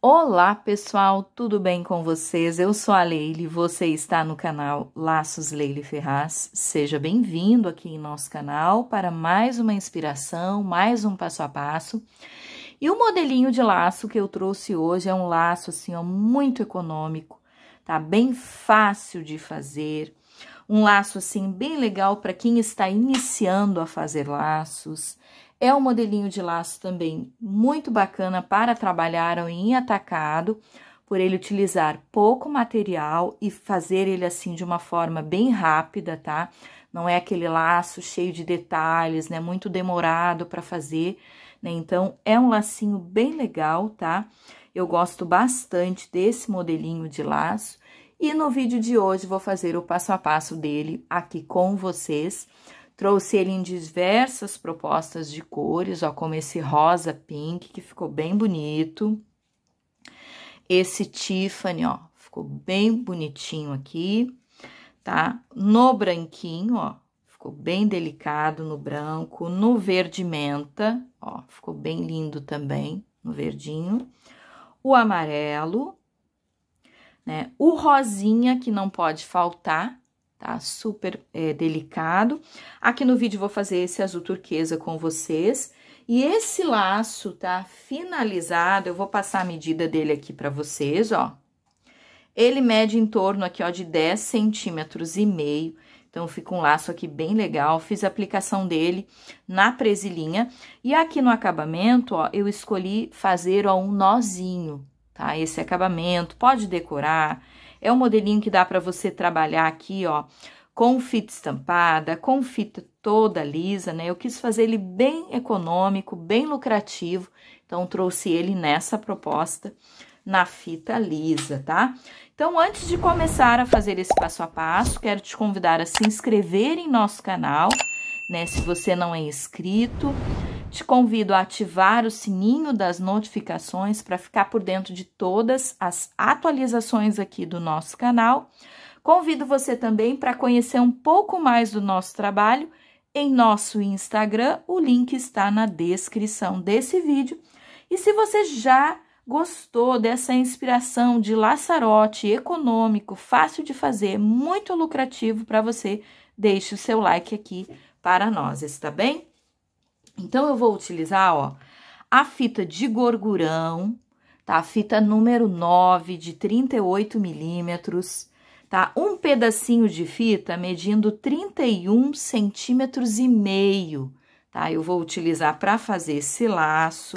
Olá pessoal, tudo bem com vocês? Eu sou a Leile, você está no canal Laços Leile Ferraz. Seja bem-vindo aqui em nosso canal para mais uma inspiração, mais um passo a passo. E o modelinho de laço que eu trouxe hoje é um laço assim, ó, muito econômico, tá bem fácil de fazer, um laço assim bem legal para quem está iniciando a fazer laços. É um modelinho de laço também muito bacana para trabalhar em atacado, por ele utilizar pouco material e fazer ele assim de uma forma bem rápida, tá? Não é aquele laço cheio de detalhes, né? Muito demorado para fazer, né? Então, é um lacinho bem legal, tá? Eu gosto bastante desse modelinho de laço. E no vídeo de hoje vou fazer o passo a passo dele aqui com vocês. Trouxe ele em diversas propostas de cores, ó, como esse rosa pink, que ficou bem bonito. Esse Tiffany, ó, ficou bem bonitinho aqui, tá? No branquinho, ó, ficou bem delicado no branco. No verde menta, ó, ficou bem lindo também, no verdinho. O amarelo, né? O rosinha, que não pode faltar, tá? Super é, delicado. Aqui no vídeo vou fazer esse azul turquesa com vocês. E esse laço, tá? Finalizado, eu vou passar a medida dele aqui pra vocês, ó. Ele mede em torno aqui, ó, de 10 centímetros e meio. Então, fica um laço aqui bem legal. Fiz a aplicação dele na presilhinha. E aqui no acabamento, ó, eu escolhi fazer, ó, um nozinho tá? Esse acabamento, pode decorar. É um modelinho que dá para você trabalhar aqui, ó, com fita estampada, com fita toda lisa, né? Eu quis fazer ele bem econômico, bem lucrativo, então trouxe ele nessa proposta na fita lisa, tá? Então, antes de começar a fazer esse passo a passo, quero te convidar a se inscrever em nosso canal, né? Se você não é inscrito, te convido a ativar o sininho das notificações para ficar por dentro de todas as atualizações aqui do nosso canal. Convido você também para conhecer um pouco mais do nosso trabalho em nosso Instagram. O link está na descrição desse vídeo. E se você já gostou dessa inspiração de laçarote econômico, fácil de fazer, muito lucrativo para você, deixe o seu like aqui para nós, está bem? Então, eu vou utilizar ó, a fita de gorgurão, tá? fita número 9 de 38 milímetros, tá? Um pedacinho de fita medindo 31 centímetros e meio, tá? Eu vou utilizar para fazer esse laço.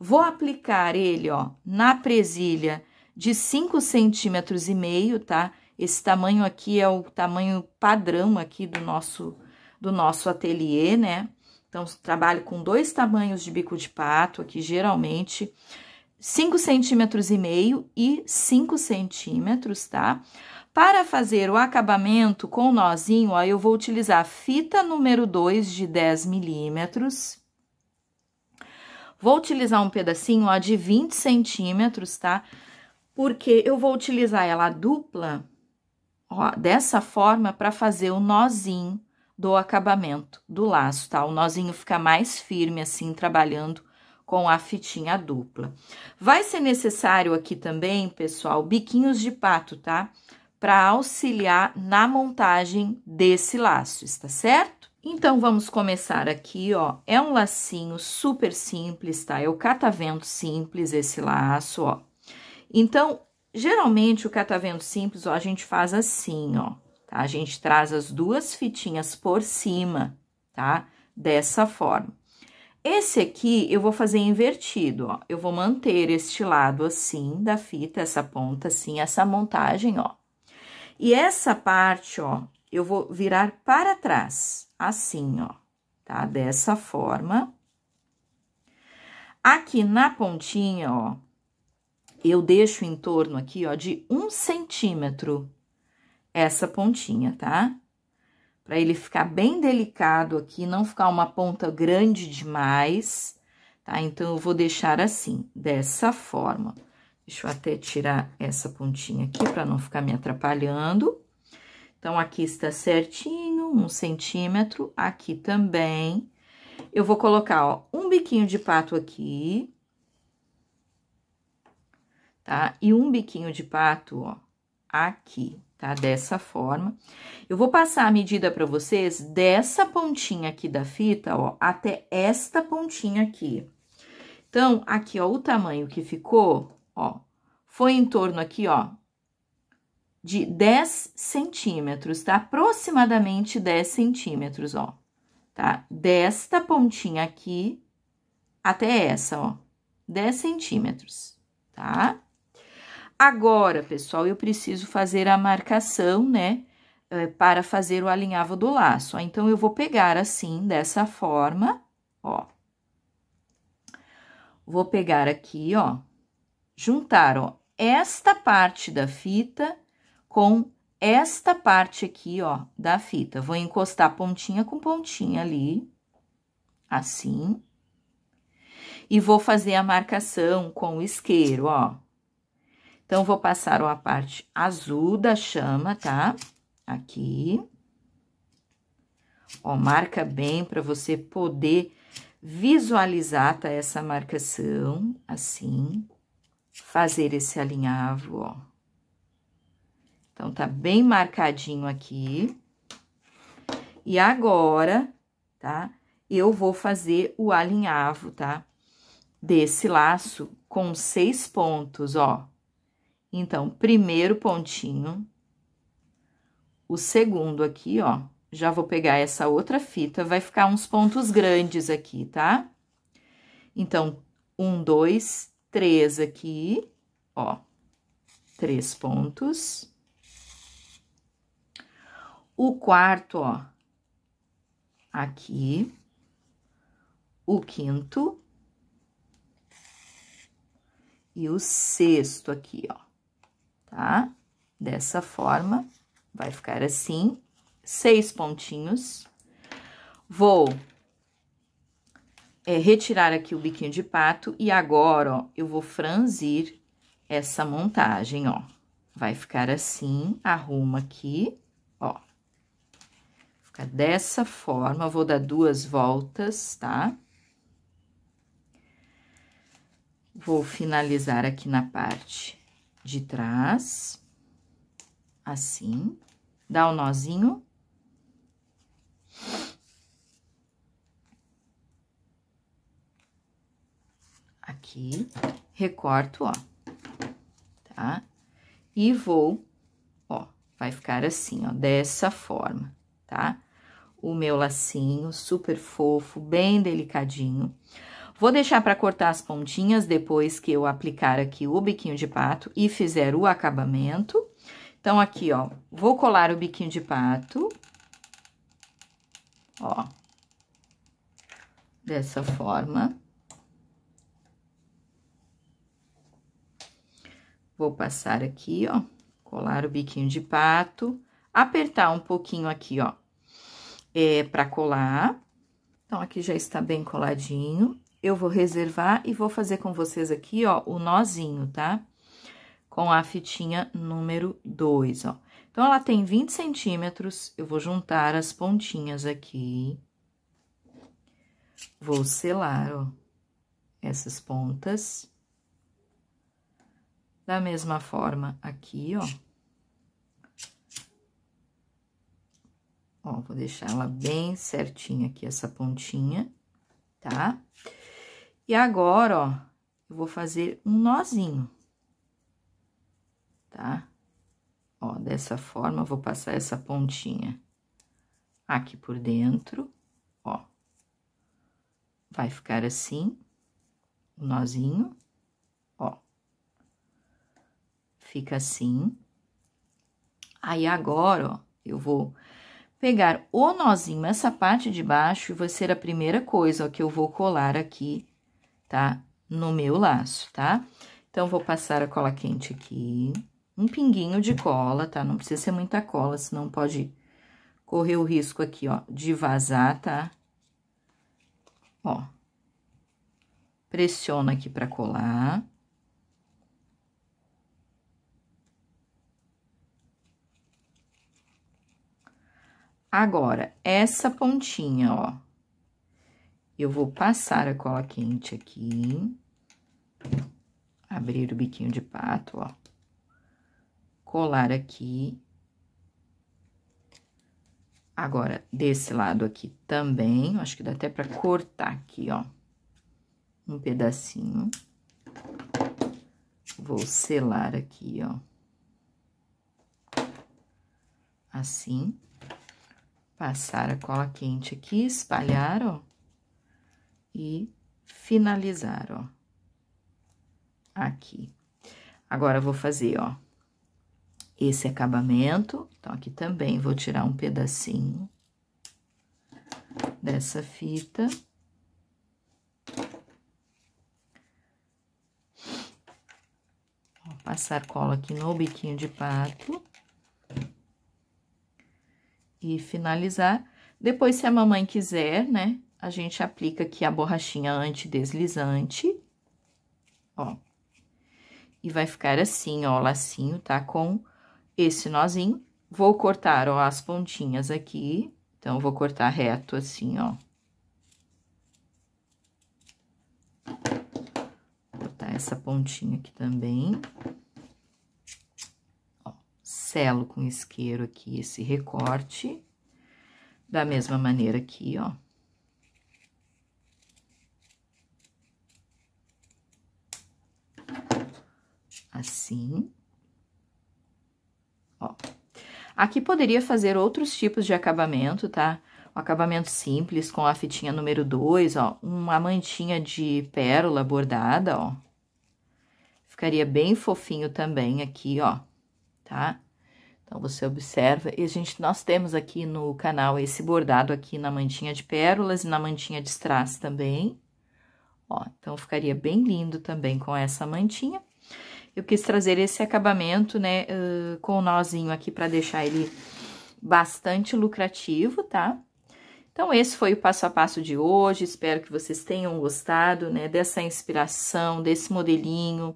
Vou aplicar ele, ó, na presilha de 5 centímetros e meio, tá? Esse tamanho aqui é o tamanho padrão aqui do nosso do nosso ateliê, né? Então, trabalho com dois tamanhos de bico de pato aqui, geralmente, 5 centímetros e meio e 5 centímetros, tá? Para fazer o acabamento com o nozinho, ó, eu vou utilizar fita número 2 de 10 milímetros. Vou utilizar um pedacinho, ó, de 20 centímetros, tá? Porque eu vou utilizar ela dupla, ó, dessa forma, para fazer o nozinho do acabamento do laço, tá? O nozinho fica mais firme assim, trabalhando com a fitinha dupla. Vai ser necessário aqui também, pessoal, biquinhos de pato, tá? Para auxiliar na montagem desse laço, está certo? Então, vamos começar aqui, ó. É um lacinho super simples, tá? É o catavento simples esse laço, ó. Então, geralmente o catavento simples, ó, a gente faz assim, ó. Tá? A gente traz as duas fitinhas por cima, tá? Dessa forma. Esse aqui eu vou fazer invertido, ó. Eu vou manter este lado assim da fita, essa ponta assim, essa montagem, ó. E essa parte, ó, eu vou virar para trás, assim, ó, tá? Dessa forma. Aqui na pontinha, ó, eu deixo em torno aqui, ó, de um centímetro, essa pontinha, tá? Para ele ficar bem delicado aqui, não ficar uma ponta grande demais, tá? Então, eu vou deixar assim, dessa forma. Deixa eu até tirar essa pontinha aqui para não ficar me atrapalhando. Então, aqui está certinho, um centímetro, aqui também. Eu vou colocar, ó, um biquinho de pato aqui, tá? E um biquinho de pato, ó, aqui tá? Dessa forma. Eu vou passar a medida para vocês dessa pontinha aqui da fita, ó, até esta pontinha aqui. Então, aqui, ó, o tamanho que ficou, ó, foi em torno aqui, ó, de 10 centímetros, tá? Aproximadamente 10 centímetros, ó, tá? Desta pontinha aqui até essa, ó, 10 centímetros, tá? Agora, pessoal, eu preciso fazer a marcação, né? Eh, para fazer o alinhavo do laço. Ah, então, eu vou pegar assim, dessa forma, ó. Vou pegar aqui, ó, juntar, ó, esta parte da fita com esta parte aqui, ó, da fita. Vou encostar pontinha com pontinha ali, assim. E vou fazer a marcação com o isqueiro, ó. Então, vou passar a parte azul da chama, tá? Aqui. Ó, marca bem para você poder visualizar, tá? Essa marcação, assim. Fazer esse alinhavo, ó. Então, tá bem marcadinho aqui. E agora, tá? Eu vou fazer o alinhavo, tá? Desse laço com seis pontos, ó então, primeiro pontinho, o segundo aqui, ó, já vou pegar essa outra fita, vai ficar uns pontos grandes aqui, tá? Então, um, dois, três aqui, ó, três pontos. O quarto, ó, aqui. O quinto. E o sexto aqui, ó tá? Dessa forma, vai ficar assim, seis pontinhos. Vou é, retirar aqui o biquinho de pato e agora, ó, eu vou franzir essa montagem, ó. Vai ficar assim, arruma aqui, ó. Fica dessa forma, vou dar duas voltas, tá? Vou finalizar aqui na parte de trás, assim, dá um nozinho. Aqui, recorto, ó, tá? E vou, ó, vai ficar assim, ó, dessa forma, tá? O meu lacinho super fofo, bem delicadinho. Vou deixar para cortar as pontinhas depois que eu aplicar aqui o biquinho de pato e fizer o acabamento. Então, aqui, ó, vou colar o biquinho de pato, ó, dessa forma. Vou passar aqui, ó, colar o biquinho de pato, apertar um pouquinho aqui, ó, é, para colar. Então, aqui já está bem coladinho eu vou reservar e vou fazer com vocês aqui, ó, o nozinho, tá? Com a fitinha número 2, ó. Então, ela tem 20 centímetros, eu vou juntar as pontinhas aqui. Vou selar, ó, essas pontas. Da mesma forma aqui, ó. Ó, vou deixar ela bem certinha aqui, essa pontinha, tá? Tá? E agora, ó, eu vou fazer um nozinho, tá? Ó, dessa forma, vou passar essa pontinha aqui por dentro, ó. Vai ficar assim, um nozinho, ó. Fica assim. Aí, agora, ó, eu vou pegar o nozinho, essa parte de baixo, e vai ser a primeira coisa, ó, que eu vou colar aqui tá? No meu laço, tá? Então, vou passar a cola quente aqui, um pinguinho de cola, tá? Não precisa ser muita cola, senão pode correr o risco aqui, ó, de vazar, tá? Ó, pressiona aqui para colar. Agora, essa pontinha, ó, eu vou passar a cola quente aqui. Abrir o biquinho de pato, ó. Colar aqui. Agora, desse lado aqui também, acho que dá até pra cortar aqui, ó. Um pedacinho. Vou selar aqui, ó. Assim. Passar a cola quente aqui, espalhar, ó e finalizar, ó. Aqui. Agora, vou fazer, ó, esse acabamento. Então, aqui também vou tirar um pedacinho dessa fita. Vou passar cola aqui no biquinho de pato. E finalizar. Depois, se a mamãe quiser, né, a gente aplica aqui a borrachinha antideslizante, ó. E vai ficar assim, ó, o lacinho, tá? Com esse nozinho. Vou cortar, ó, as pontinhas aqui. Então, vou cortar reto assim, ó. Cortar essa pontinha aqui também. Ó, selo com isqueiro aqui esse recorte. Da mesma maneira aqui, ó. assim. Ó. Aqui poderia fazer outros tipos de acabamento, tá? O acabamento simples com a fitinha número 2, ó, uma mantinha de pérola bordada, ó. Ficaria bem fofinho também aqui, ó, tá? Então, você observa, e a gente, nós temos aqui no canal esse bordado aqui na mantinha de pérolas e na mantinha de strass também. Ó, então, ficaria bem lindo também com essa mantinha eu quis trazer esse acabamento, né, uh, com o nozinho aqui para deixar ele bastante lucrativo, tá? Então, esse foi o passo a passo de hoje, espero que vocês tenham gostado, né, dessa inspiração, desse modelinho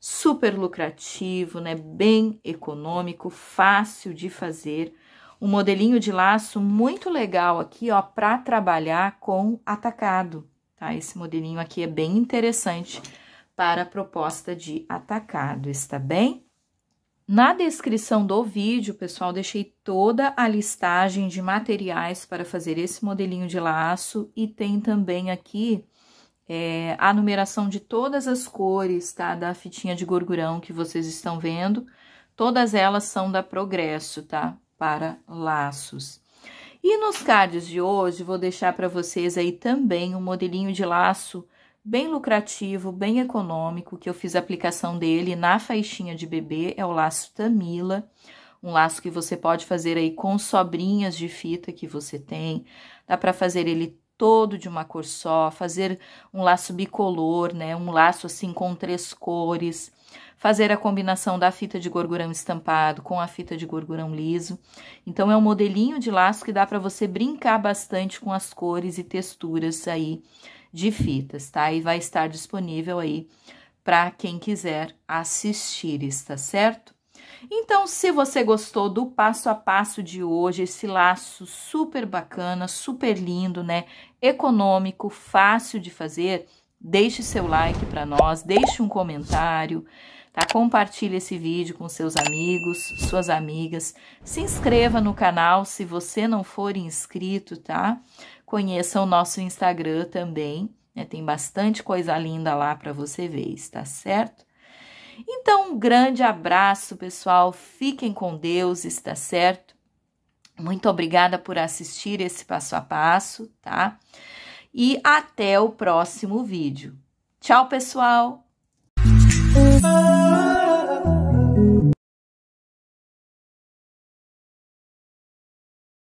super lucrativo, né, bem econômico, fácil de fazer, um modelinho de laço muito legal aqui, ó, para trabalhar com atacado, tá? Esse modelinho aqui é bem interessante para a proposta de atacado, está bem? Na descrição do vídeo, pessoal, deixei toda a listagem de materiais para fazer esse modelinho de laço e tem também aqui é, a numeração de todas as cores, tá? Da fitinha de gorgurão que vocês estão vendo. Todas elas são da Progresso, tá? Para laços. E nos cards de hoje, vou deixar para vocês aí também um modelinho de laço bem lucrativo, bem econômico, que eu fiz a aplicação dele na faixinha de bebê, é o laço Tamila, um laço que você pode fazer aí com sobrinhas de fita que você tem. Dá para fazer ele todo de uma cor só, fazer um laço bicolor, né? Um laço assim com três cores, fazer a combinação da fita de gorgurão estampado com a fita de gorgurão liso. Então é um modelinho de laço que dá para você brincar bastante com as cores e texturas aí de fitas, tá? E vai estar disponível aí para quem quiser assistir, está certo? Então, se você gostou do passo a passo de hoje, esse laço super bacana, super lindo, né? Econômico, fácil de fazer, deixe seu like para nós, deixe um comentário, tá? Compartilhe esse vídeo com seus amigos, suas amigas. Se inscreva no canal se você não for inscrito, tá? Conheça o nosso Instagram também, né? tem bastante coisa linda lá para você ver, está certo? Então, um grande abraço, pessoal. Fiquem com Deus, está certo? Muito obrigada por assistir esse passo a passo, tá? E até o próximo vídeo. Tchau, pessoal!